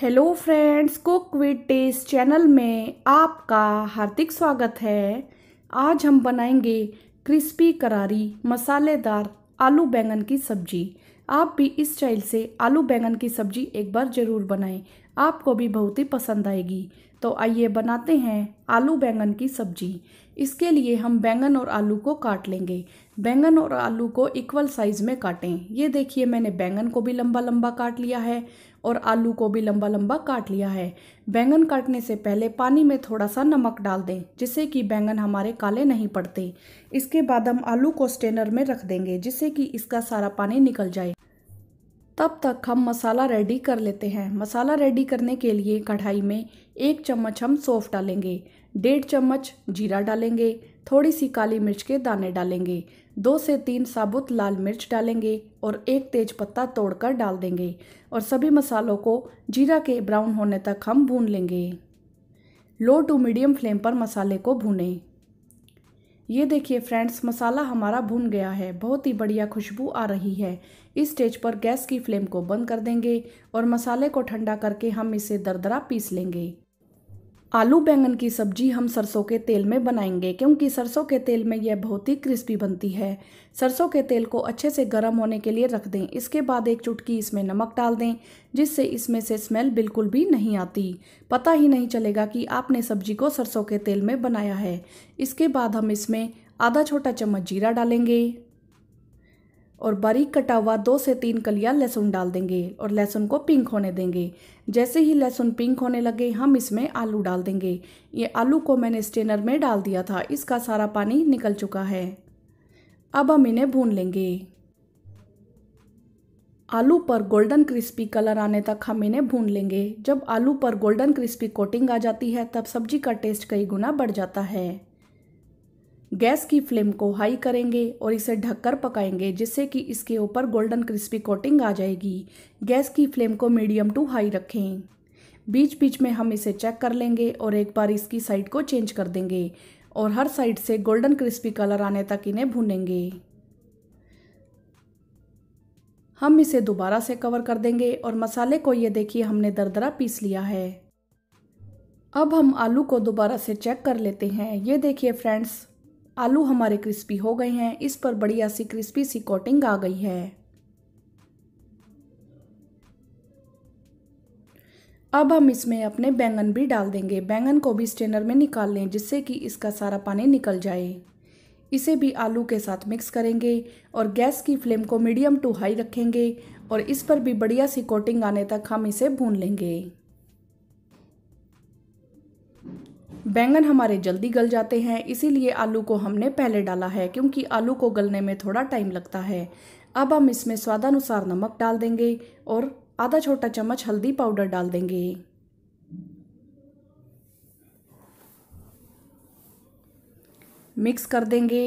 hello friends cook with taste channel में आपका हार्दिक स्वागत है आज हम बनाएंगे क्रिस्पी करारी मसालेदार आलू बैंगन की सब्जी आप भी इस स्टाइल से आलू बैंगन की सब्जी एक बार ज़रूर बनाएं आपको भी बहुत ही पसंद आएगी तो आइए बनाते हैं आलू बैंगन की सब्जी इसके लिए हम बैंगन और आलू को काट लेंगे बैंगन और आलू को इक्वल साइज़ में काटें ये देखिए मैंने बैंगन को भी लंबा लंबा काट लिया है और आलू को भी लंबा लंबा काट लिया है बैंगन काटने से पहले पानी में थोड़ा सा नमक डाल दें जिससे कि बैंगन हमारे काले नहीं पड़ते इसके बाद हम आलू को स्टेनर में रख देंगे जिससे कि इसका सारा पानी निकल जाए तब तक हम मसाला रेडी कर लेते हैं मसाला रेडी करने के लिए कढ़ाई में एक चम्मच हम सौफ डालेंगे डेढ़ चम्मच जीरा डालेंगे थोड़ी सी काली मिर्च के दाने डालेंगे दो से तीन साबुत लाल मिर्च डालेंगे और एक तेज पत्ता तोड़कर डाल देंगे और सभी मसालों को जीरा के ब्राउन होने तक हम भून लेंगे लो टू मीडियम फ्लेम पर मसाले को भूनें ये देखिए फ्रेंड्स मसाला हमारा भुन गया है बहुत ही बढ़िया खुशबू आ रही है इस स्टेज पर गैस की फ्लेम को बंद कर देंगे और मसाले को ठंडा करके हम इसे दरदरा पीस लेंगे आलू बैंगन की सब्जी हम सरसों के तेल में बनाएंगे क्योंकि सरसों के तेल में यह बहुत ही क्रिस्पी बनती है सरसों के तेल को अच्छे से गर्म होने के लिए रख दें इसके बाद एक चुटकी इसमें नमक डाल दें जिससे इसमें से स्मेल बिल्कुल भी नहीं आती पता ही नहीं चलेगा कि आपने सब्जी को सरसों के तेल में बनाया है इसके बाद हम इसमें आधा छोटा चम्मच जीरा डालेंगे और बारीक कटा हुआ दो से तीन कलियां लहसुन डाल देंगे और लहसुन को पिंक होने देंगे जैसे ही लहसुन पिंक होने लगे हम इसमें आलू डाल देंगे ये आलू को मैंने स्टेनर में डाल दिया था इसका सारा पानी निकल चुका है अब हम इन्हें भून लेंगे आलू पर गोल्डन क्रिस्पी कलर आने तक हम इन्हें भून लेंगे जब आलू पर गोल्डन क्रिस्पी कोटिंग आ जाती है तब सब्जी का टेस्ट कई गुना बढ़ जाता है गैस की फ्लेम को हाई करेंगे और इसे ढककर पकाएंगे जिससे कि इसके ऊपर गोल्डन क्रिस्पी कोटिंग आ जाएगी गैस की फ्लेम को मीडियम टू हाई रखें बीच बीच में हम इसे चेक कर लेंगे और एक बार इसकी साइड को चेंज कर देंगे और हर साइड से गोल्डन क्रिस्पी कलर आने तक इन्हें भूनेंगे हम इसे दोबारा से कवर कर देंगे और मसाले को ये देखिए हमने दरदरा पीस लिया है अब हम आलू को दोबारा से चेक कर लेते हैं ये देखिए फ्रेंड्स आलू हमारे क्रिस्पी हो गए हैं इस पर बढ़िया सी क्रिस्पी सी कोटिंग आ गई है अब हम इसमें अपने बैंगन भी डाल देंगे बैंगन को भी स्ट्रेनर में निकाल लें जिससे कि इसका सारा पानी निकल जाए इसे भी आलू के साथ मिक्स करेंगे और गैस की फ्लेम को मीडियम टू हाई रखेंगे और इस पर भी बढ़िया सी कोटिंग आने तक हम इसे भून लेंगे बैंगन हमारे जल्दी गल जाते हैं इसीलिए आलू को हमने पहले डाला है क्योंकि आलू को गलने में थोड़ा टाइम लगता है अब हम इसमें स्वादानुसार नमक डाल देंगे और आधा छोटा चम्मच हल्दी पाउडर डाल देंगे मिक्स कर देंगे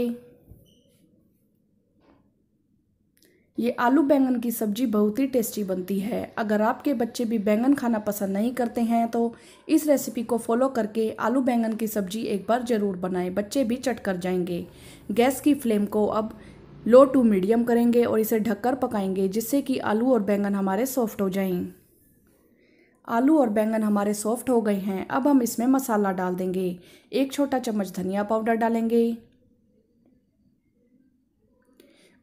ये आलू बैंगन की सब्जी बहुत ही टेस्टी बनती है अगर आपके बच्चे भी बैंगन खाना पसंद नहीं करते हैं तो इस रेसिपी को फॉलो करके आलू बैंगन की सब्जी एक बार ज़रूर बनाएं बच्चे भी चट कर जाएंगे गैस की फ्लेम को अब लो टू मीडियम करेंगे और इसे ढककर पकाएंगे जिससे कि आलू और बैंगन हमारे सॉफ्ट हो जाएं आलू और बैंगन हमारे सॉफ्ट हो गए हैं अब हम इसमें मसाला डाल देंगे एक छोटा चम्मच धनिया पाउडर डालेंगे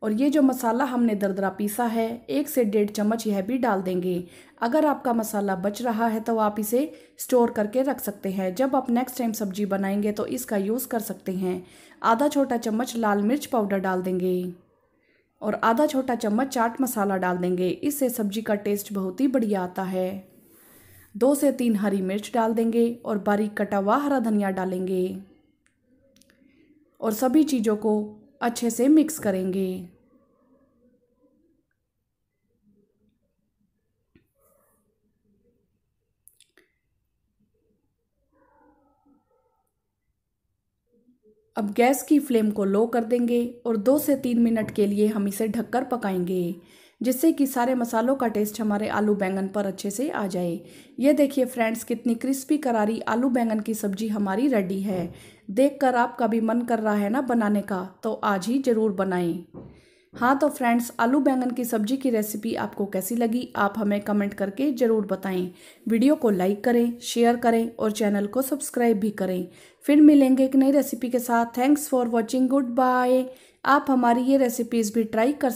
और ये जो मसाला हमने दरदरा पीसा है एक से डेढ़ चम्मच यह भी डाल देंगे अगर आपका मसाला बच रहा है तो आप इसे स्टोर करके रख सकते हैं जब आप नेक्स्ट टाइम सब्जी बनाएंगे तो इसका यूज़ कर सकते हैं आधा छोटा चम्मच लाल मिर्च पाउडर डाल देंगे और आधा छोटा चम्मच चाट मसाला डाल देंगे इससे सब्जी का टेस्ट बहुत ही बढ़िया आता है दो से तीन हरी मिर्च डाल देंगे और बारीक कटा हुआ हरा धनिया डालेंगे और सभी चीज़ों को अच्छे से मिक्स करेंगे अब गैस की फ्लेम को लो कर देंगे और दो से तीन मिनट के लिए हम इसे ढककर पकाएंगे जिससे कि सारे मसालों का टेस्ट हमारे आलू बैंगन पर अच्छे से आ जाए ये देखिए फ्रेंड्स कितनी क्रिस्पी करारी आलू बैंगन की सब्जी हमारी रेडी है देखकर आपका भी मन कर रहा है ना बनाने का तो आज ही ज़रूर बनाएं हाँ तो फ्रेंड्स आलू बैंगन की सब्जी की रेसिपी आपको कैसी लगी आप हमें कमेंट करके ज़रूर बताएं वीडियो को लाइक करें शेयर करें और चैनल को सब्सक्राइब भी करें फिर मिलेंगे एक नई रेसिपी के साथ thanks for watching goodbye आप हमारी ये रेसिपीज़ भी ट्राई कर